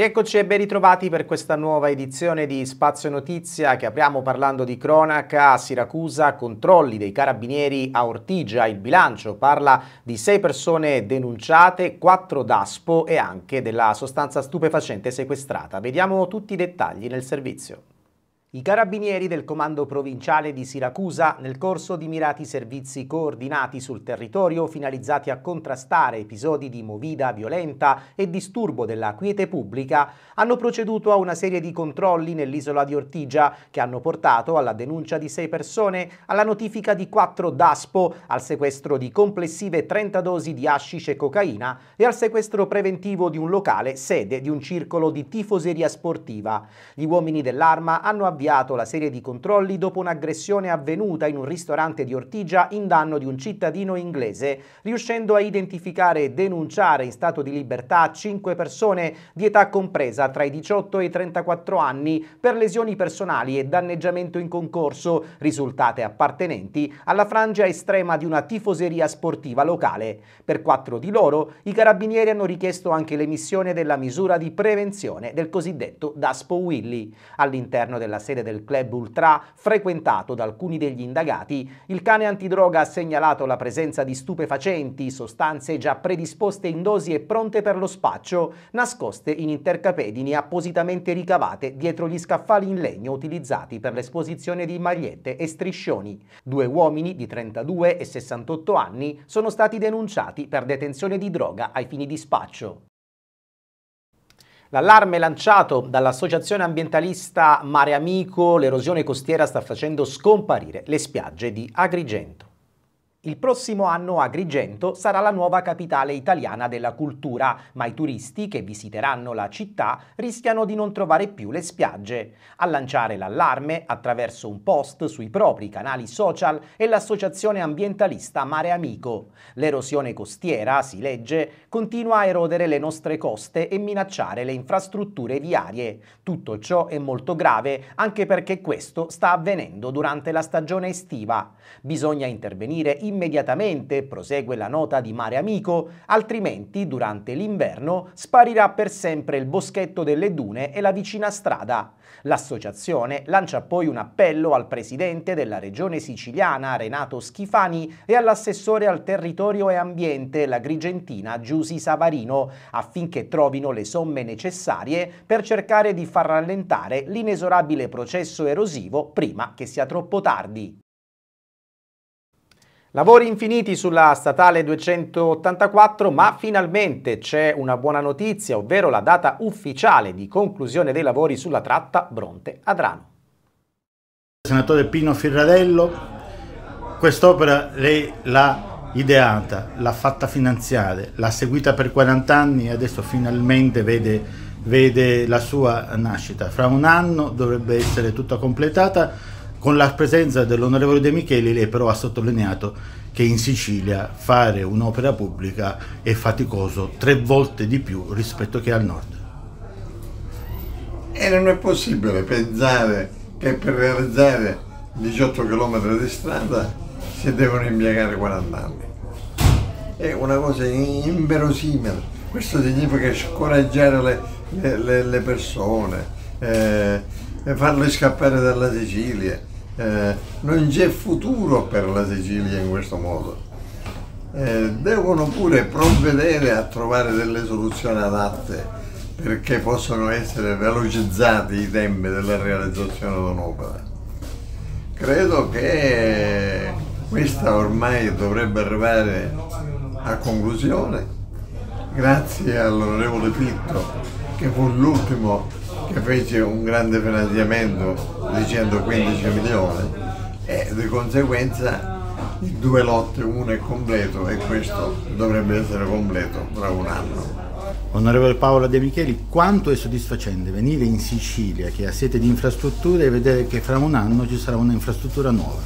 Rieccoci e ben ritrovati per questa nuova edizione di Spazio Notizia che apriamo parlando di cronaca a Siracusa, controlli dei carabinieri a Ortigia, il bilancio parla di sei persone denunciate, quattro d'aspo e anche della sostanza stupefacente sequestrata. Vediamo tutti i dettagli nel servizio. I carabinieri del comando provinciale di Siracusa, nel corso di mirati servizi coordinati sul territorio finalizzati a contrastare episodi di movida violenta e disturbo della quiete pubblica, hanno proceduto a una serie di controlli nell'isola di Ortigia che hanno portato alla denuncia di sei persone, alla notifica di quattro DASPO, al sequestro di complessive 30 dosi di hashish e cocaina e al sequestro preventivo di un locale sede di un circolo di tifoseria sportiva. Gli uomini dell'arma hanno avviato avviato la serie di controlli dopo un'aggressione avvenuta in un ristorante di Ortigia in danno di un cittadino inglese, riuscendo a identificare e denunciare in stato di libertà cinque persone di età compresa tra i 18 e i 34 anni per lesioni personali e danneggiamento in concorso, risultate appartenenti alla frangia estrema di una tifoseria sportiva locale. Per quattro di loro i carabinieri hanno richiesto anche l'emissione della misura di prevenzione del cosiddetto Daspo Willy. All'interno della serie sede del club Ultra, frequentato da alcuni degli indagati, il cane antidroga ha segnalato la presenza di stupefacenti, sostanze già predisposte in dosi e pronte per lo spaccio, nascoste in intercapedini appositamente ricavate dietro gli scaffali in legno utilizzati per l'esposizione di magliette e striscioni. Due uomini di 32 e 68 anni sono stati denunciati per detenzione di droga ai fini di spaccio. L'allarme lanciato dall'associazione ambientalista Mare Amico, l'erosione costiera sta facendo scomparire le spiagge di Agrigento. Il prossimo anno Agrigento sarà la nuova capitale italiana della cultura, ma i turisti che visiteranno la città rischiano di non trovare più le spiagge. A lanciare l'allarme attraverso un post sui propri canali social è l'associazione ambientalista Mare Amico. L'erosione costiera, si legge, continua a erodere le nostre coste e minacciare le infrastrutture viarie. Tutto ciò è molto grave anche perché questo sta avvenendo durante la stagione estiva. Bisogna intervenire in immediatamente, prosegue la nota di Mare Amico, altrimenti durante l'inverno sparirà per sempre il boschetto delle dune e la vicina strada. L'associazione lancia poi un appello al presidente della regione siciliana Renato Schifani e all'assessore al territorio e ambiente, la Grigentina Giusi Savarino, affinché trovino le somme necessarie per cercare di far rallentare l'inesorabile processo erosivo prima che sia troppo tardi. Lavori infiniti sulla statale 284, ma finalmente c'è una buona notizia, ovvero la data ufficiale di conclusione dei lavori sulla tratta Bronte-Adrano. Senatore Pino Firradello, quest'opera lei l'ha ideata, l'ha fatta finanziare, l'ha seguita per 40 anni e adesso finalmente vede, vede la sua nascita. Fra un anno dovrebbe essere tutta completata con la presenza dell'onorevole De Micheli lei però ha sottolineato che in Sicilia fare un'opera pubblica è faticoso tre volte di più rispetto che al nord. E non è possibile pensare che per realizzare 18 km di strada si devono impiegare 40 anni. È una cosa inverosimile. Questo significa scoraggiare le, le, le persone, eh, farle scappare dalla Sicilia eh, non c'è futuro per la Sicilia in questo modo. Eh, devono pure provvedere a trovare delle soluzioni adatte perché possono essere velocizzati i tempi della realizzazione di un'opera. Credo che questa ormai dovrebbe arrivare a conclusione grazie all'onorevole Pitto che fu l'ultimo che fece un grande finanziamento di 115.000 ore e di conseguenza due lotte, uno è completo e questo dovrebbe essere completo tra un anno. Onorevole Paola De Micheli, quanto è soddisfacente venire in Sicilia, che ha sete di infrastrutture, e vedere che fra un anno ci sarà un'infrastruttura nuova?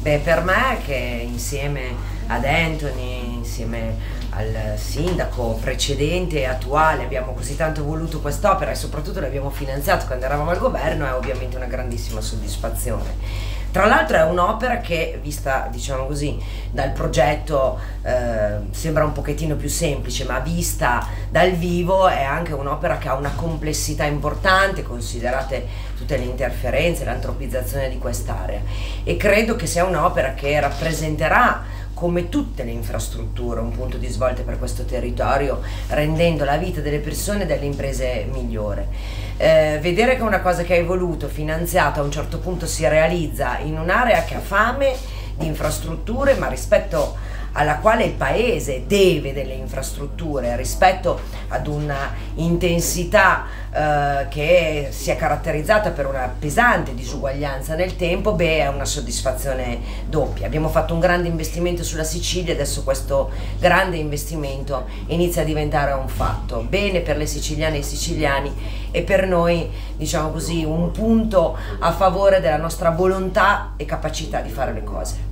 Beh, per me che insieme ad Anthony, insieme al sindaco precedente e attuale, abbiamo così tanto voluto quest'opera e soprattutto l'abbiamo finanziato quando eravamo al governo, è ovviamente una grandissima soddisfazione. Tra l'altro è un'opera che, vista diciamo così, dal progetto eh, sembra un pochettino più semplice, ma vista dal vivo è anche un'opera che ha una complessità importante, considerate tutte le interferenze, l'antropizzazione di quest'area. E credo che sia un'opera che rappresenterà come tutte le infrastrutture, un punto di svolta per questo territorio, rendendo la vita delle persone e delle imprese migliore. Eh, vedere che una cosa che hai voluto, finanziata, a un certo punto si realizza in un'area che ha fame di infrastrutture, ma rispetto a alla quale il Paese deve delle infrastrutture rispetto ad una intensità eh, che si è caratterizzata per una pesante disuguaglianza nel tempo, beh è una soddisfazione doppia. Abbiamo fatto un grande investimento sulla Sicilia adesso questo grande investimento inizia a diventare un fatto. Bene per le siciliane e i siciliani e per noi, diciamo così, un punto a favore della nostra volontà e capacità di fare le cose.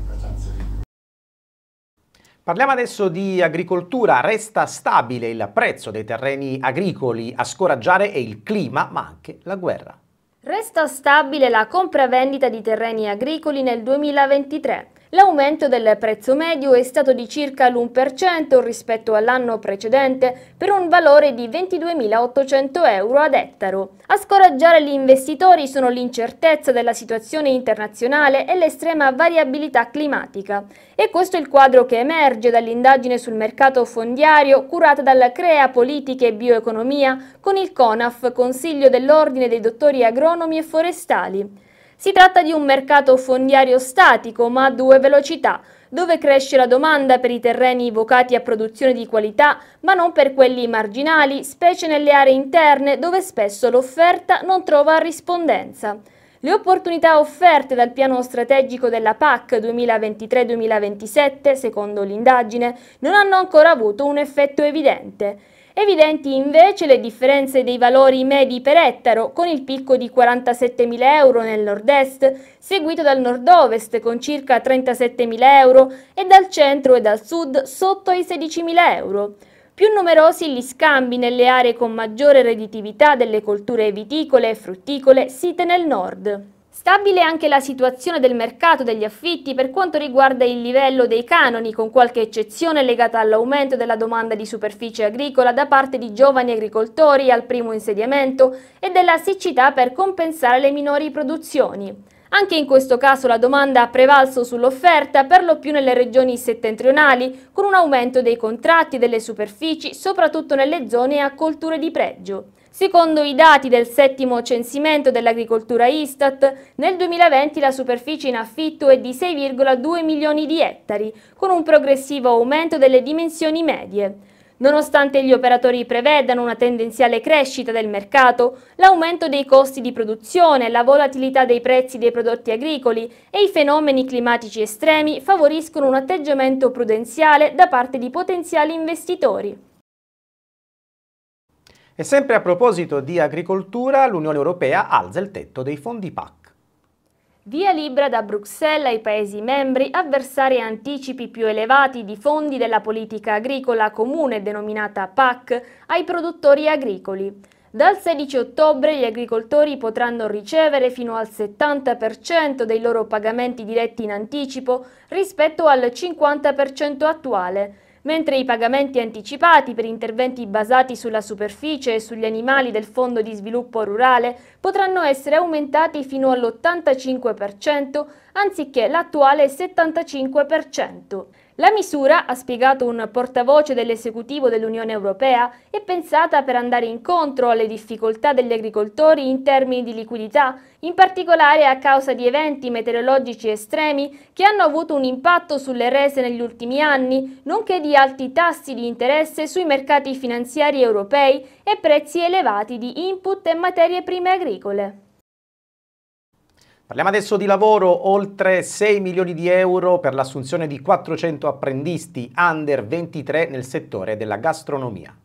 Parliamo adesso di agricoltura. Resta stabile il prezzo dei terreni agricoli. A scoraggiare è il clima, ma anche la guerra. Resta stabile la compravendita di terreni agricoli nel 2023. L'aumento del prezzo medio è stato di circa l'1% rispetto all'anno precedente per un valore di 22.800 euro ad ettaro. A scoraggiare gli investitori sono l'incertezza della situazione internazionale e l'estrema variabilità climatica. E questo è il quadro che emerge dall'indagine sul mercato fondiario curata dalla Crea Politiche e Bioeconomia con il CONAF, Consiglio dell'Ordine dei Dottori Agronomi e Forestali. Si tratta di un mercato fondiario statico ma a due velocità, dove cresce la domanda per i terreni vocati a produzione di qualità, ma non per quelli marginali, specie nelle aree interne dove spesso l'offerta non trova rispondenza. Le opportunità offerte dal piano strategico della PAC 2023-2027, secondo l'indagine, non hanno ancora avuto un effetto evidente. Evidenti invece le differenze dei valori medi per ettaro, con il picco di 47.000 euro nel nord-est, seguito dal nord-ovest con circa 37.000 euro e dal centro e dal sud sotto i 16.000 euro. Più numerosi gli scambi nelle aree con maggiore redditività delle colture viticole e frutticole site nel nord. Stabile anche la situazione del mercato degli affitti per quanto riguarda il livello dei canoni, con qualche eccezione legata all'aumento della domanda di superficie agricola da parte di giovani agricoltori al primo insediamento e della siccità per compensare le minori produzioni. Anche in questo caso la domanda ha prevalso sull'offerta, per lo più nelle regioni settentrionali, con un aumento dei contratti delle superfici, soprattutto nelle zone a colture di pregio. Secondo i dati del settimo censimento dell'agricoltura Istat, nel 2020 la superficie in affitto è di 6,2 milioni di ettari, con un progressivo aumento delle dimensioni medie. Nonostante gli operatori prevedano una tendenziale crescita del mercato, l'aumento dei costi di produzione, la volatilità dei prezzi dei prodotti agricoli e i fenomeni climatici estremi favoriscono un atteggiamento prudenziale da parte di potenziali investitori. E sempre a proposito di agricoltura, l'Unione Europea alza il tetto dei fondi PAC. Via libera da Bruxelles ai Paesi membri a versare anticipi più elevati di fondi della politica agricola comune denominata PAC ai produttori agricoli. Dal 16 ottobre gli agricoltori potranno ricevere fino al 70% dei loro pagamenti diretti in anticipo rispetto al 50% attuale mentre i pagamenti anticipati per interventi basati sulla superficie e sugli animali del Fondo di Sviluppo Rurale potranno essere aumentati fino all'85% anziché l'attuale 75%. La misura, ha spiegato un portavoce dell'esecutivo dell'Unione Europea, è pensata per andare incontro alle difficoltà degli agricoltori in termini di liquidità, in particolare a causa di eventi meteorologici estremi che hanno avuto un impatto sulle rese negli ultimi anni, nonché di alti tassi di interesse sui mercati finanziari europei e prezzi elevati di input e materie prime agricole. Parliamo adesso di lavoro, oltre 6 milioni di euro per l'assunzione di 400 apprendisti under 23 nel settore della gastronomia.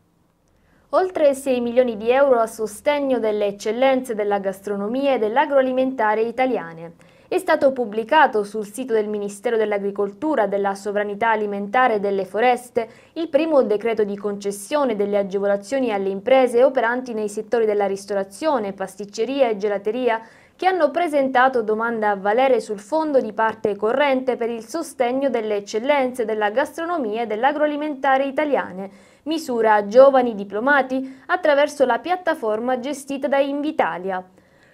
Oltre 6 milioni di euro a sostegno delle eccellenze della gastronomia e dell'agroalimentare italiane. È stato pubblicato sul sito del Ministero dell'Agricoltura, della Sovranità Alimentare e delle Foreste il primo decreto di concessione delle agevolazioni alle imprese operanti nei settori della ristorazione, pasticceria e gelateria che hanno presentato domanda a valere sul fondo di parte corrente per il sostegno delle eccellenze della gastronomia e dell'agroalimentare italiane, misura a giovani diplomati attraverso la piattaforma gestita da Invitalia.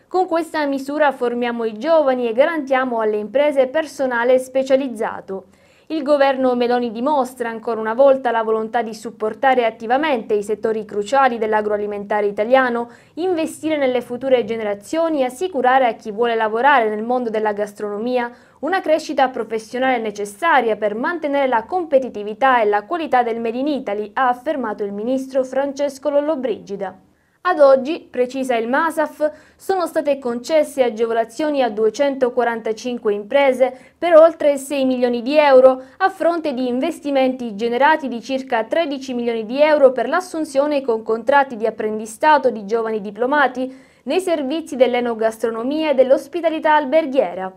Con questa misura formiamo i giovani e garantiamo alle imprese personale specializzato. Il governo Meloni dimostra ancora una volta la volontà di supportare attivamente i settori cruciali dell'agroalimentare italiano, investire nelle future generazioni e assicurare a chi vuole lavorare nel mondo della gastronomia una crescita professionale necessaria per mantenere la competitività e la qualità del Made in Italy, ha affermato il ministro Francesco Lollobrigida. Ad oggi, precisa il MASAF, sono state concesse agevolazioni a 245 imprese per oltre 6 milioni di euro, a fronte di investimenti generati di circa 13 milioni di euro per l'assunzione con contratti di apprendistato di giovani diplomati nei servizi dell'enogastronomia e dell'ospitalità alberghiera.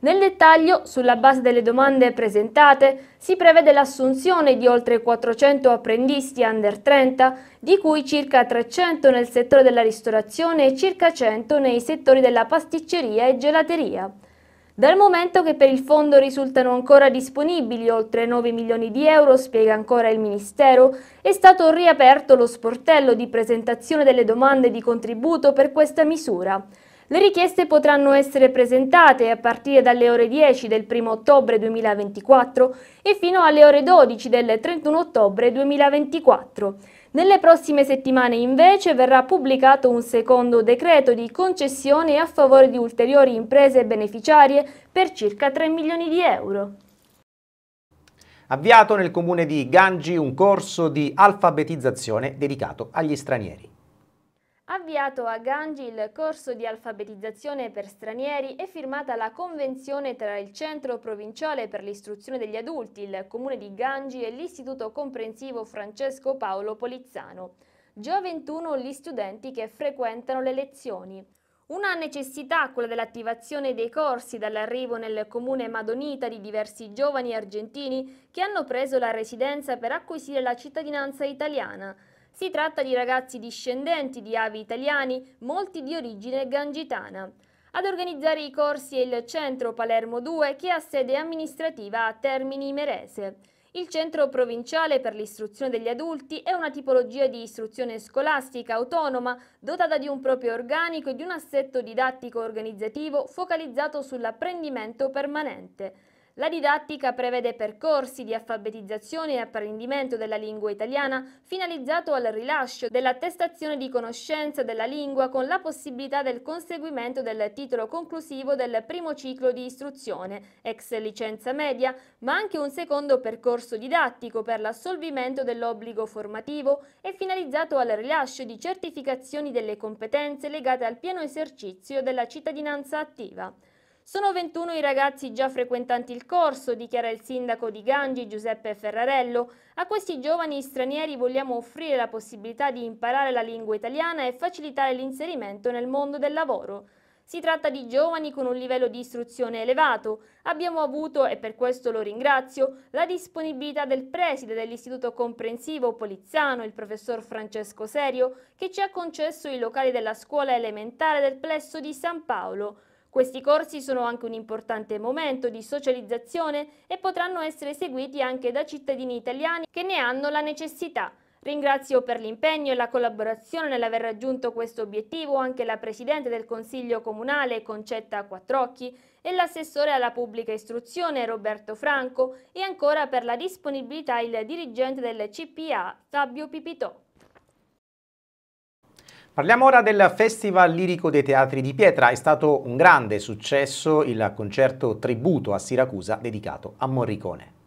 Nel dettaglio, sulla base delle domande presentate, si prevede l'assunzione di oltre 400 apprendisti under 30, di cui circa 300 nel settore della ristorazione e circa 100 nei settori della pasticceria e gelateria. Dal momento che per il fondo risultano ancora disponibili oltre 9 milioni di euro, spiega ancora il Ministero, è stato riaperto lo sportello di presentazione delle domande di contributo per questa misura. Le richieste potranno essere presentate a partire dalle ore 10 del 1 ottobre 2024 e fino alle ore 12 del 31 ottobre 2024. Nelle prossime settimane invece verrà pubblicato un secondo decreto di concessione a favore di ulteriori imprese beneficiarie per circa 3 milioni di euro. Avviato nel comune di Gangi un corso di alfabetizzazione dedicato agli stranieri avviato a Gangi il corso di alfabetizzazione per stranieri e firmata la convenzione tra il Centro Provinciale per l'Istruzione degli Adulti, il Comune di Gangi e l'Istituto Comprensivo Francesco Paolo Polizzano. Già 21 gli studenti che frequentano le lezioni. Una necessità, quella dell'attivazione dei corsi dall'arrivo nel comune Madonita di diversi giovani argentini che hanno preso la residenza per acquisire la cittadinanza italiana. Si tratta di ragazzi discendenti di avi italiani, molti di origine gangitana. Ad organizzare i corsi è il Centro Palermo 2 che ha sede amministrativa a Termini Merese. Il Centro Provinciale per l'Istruzione degli Adulti è una tipologia di istruzione scolastica autonoma dotata di un proprio organico e di un assetto didattico organizzativo focalizzato sull'apprendimento permanente. La didattica prevede percorsi di alfabetizzazione e apprendimento della lingua italiana finalizzato al rilascio dell'attestazione di conoscenza della lingua con la possibilità del conseguimento del titolo conclusivo del primo ciclo di istruzione, ex licenza media, ma anche un secondo percorso didattico per l'assolvimento dell'obbligo formativo e finalizzato al rilascio di certificazioni delle competenze legate al pieno esercizio della cittadinanza attiva. Sono 21 i ragazzi già frequentanti il corso, dichiara il sindaco di Gangi Giuseppe Ferrarello. A questi giovani stranieri vogliamo offrire la possibilità di imparare la lingua italiana e facilitare l'inserimento nel mondo del lavoro. Si tratta di giovani con un livello di istruzione elevato. Abbiamo avuto, e per questo lo ringrazio, la disponibilità del preside dell'Istituto Comprensivo Polizzano, il professor Francesco Serio, che ci ha concesso i locali della scuola elementare del plesso di San Paolo. Questi corsi sono anche un importante momento di socializzazione e potranno essere seguiti anche da cittadini italiani che ne hanno la necessità. Ringrazio per l'impegno e la collaborazione nell'aver raggiunto questo obiettivo anche la Presidente del Consiglio Comunale Concetta Quattrocchi e l'assessore alla pubblica istruzione Roberto Franco e ancora per la disponibilità il dirigente del CPA Fabio Pipitò. Parliamo ora del Festival Lirico dei Teatri di Pietra. È stato un grande successo il concerto tributo a Siracusa dedicato a Morricone.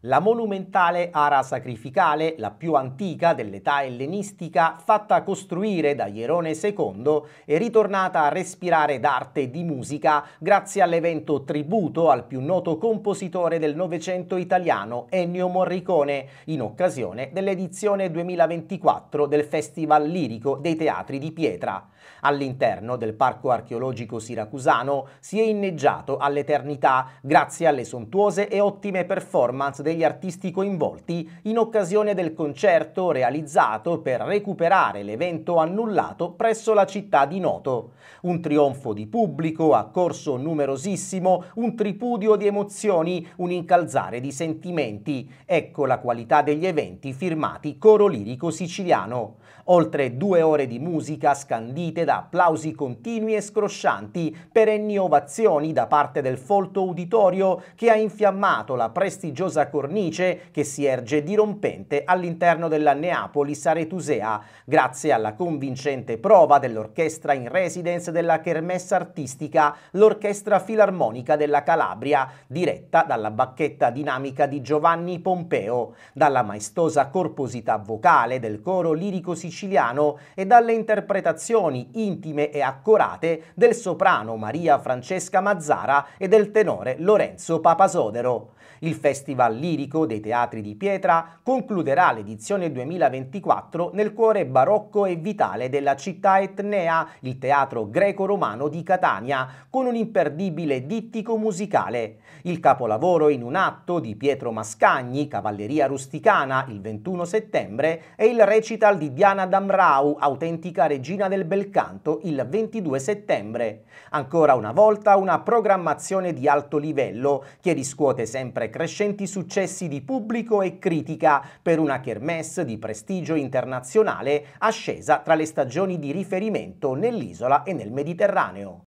La monumentale ara sacrificale, la più antica dell'età ellenistica, fatta costruire da Ierone II, è ritornata a respirare d'arte e di musica grazie all'evento tributo al più noto compositore del Novecento italiano Ennio Morricone, in occasione dell'edizione 2024 del Festival Lirico dei Teatri di Pietra. All'interno del parco archeologico siracusano si è inneggiato all'eternità grazie alle sontuose e ottime performance degli artisti coinvolti in occasione del concerto realizzato per recuperare l'evento annullato presso la città di Noto. Un trionfo di pubblico a corso numerosissimo, un tripudio di emozioni, un incalzare di sentimenti. Ecco la qualità degli eventi firmati Coro Lirico Siciliano. Oltre due ore di musica scandita seguite da applausi continui e scroscianti, perenni ovazioni da parte del folto uditorio che ha infiammato la prestigiosa cornice che si erge dirompente all'interno della Neapoli Saretusea, grazie alla convincente prova dell'orchestra in residence della Kermessa Artistica, l'Orchestra Filarmonica della Calabria, diretta dalla bacchetta dinamica di Giovanni Pompeo, dalla maestosa corposità vocale del coro lirico siciliano e dalle interpretazioni intime e accorate del soprano Maria Francesca Mazzara e del tenore Lorenzo Papasodero. Il Festival Lirico dei Teatri di Pietra concluderà l'edizione 2024 nel cuore barocco e vitale della città etnea, il teatro greco-romano di Catania, con un imperdibile dittico musicale. Il capolavoro in un atto di Pietro Mascagni, Cavalleria Rusticana, il 21 settembre, e il recital di Diana Damrau, autentica regina del bel canto, il 22 settembre. Ancora una volta una programmazione di alto livello che riscuote sempre crescenti successi di pubblico e critica per una kermesse di prestigio internazionale ascesa tra le stagioni di riferimento nell'isola e nel Mediterraneo.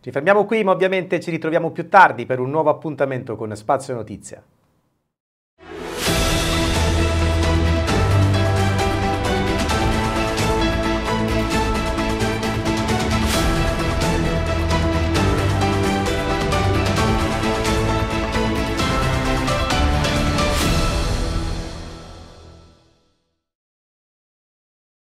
Ci fermiamo qui, ma ovviamente ci ritroviamo più tardi per un nuovo appuntamento con Spazio Notizia.